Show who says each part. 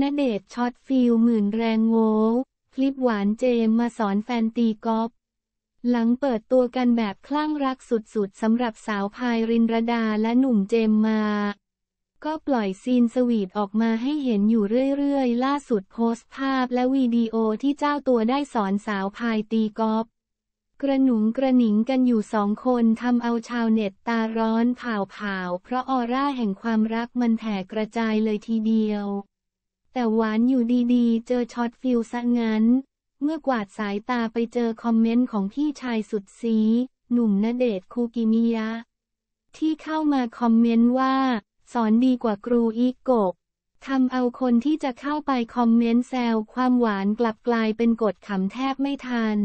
Speaker 1: ณเดชช็อตฟิลหมื่นแรงโง่คลิปหวานเจมมาสอนแฟนตีกอล์ฟหลังเปิดตัวกันแบบคลั่งรักสุดๆสำหรับสาวพายรินรดาและหนุ่มเจมมา ก็ปล่อยซีนสวีทออกมาให้เห็นอยู่เรื่อยๆ ล่าสุดโพสต์ภาพและวิดีโอที่เจ้าตัวได้สอนสาวพายตีกอล์ฟกระหนุงกระหนิงกันอยู่สองคนทำเอาชาวเน็ตตาร้อนเผาๆเพราะออร่าแห่งความรักมันแผ่กระจายเลยทีเดียวแต่หวานอยู่ดีๆ เจอช็อตฟิลซะงั้น เมื่อกวาดสายตาไปเจอคอมเมนต์ของพี่ชายสุดซี หนุ่มณเดชคูกิมิยะ ที่เข้ามาคอมเมนต์ว่า สอนดีกว่าครูอีกกบทำเอาคนที่จะเข้าไปคอมเมนต์แซวความหวานกลับกลายเป็นกดขำแทบไม่ทัน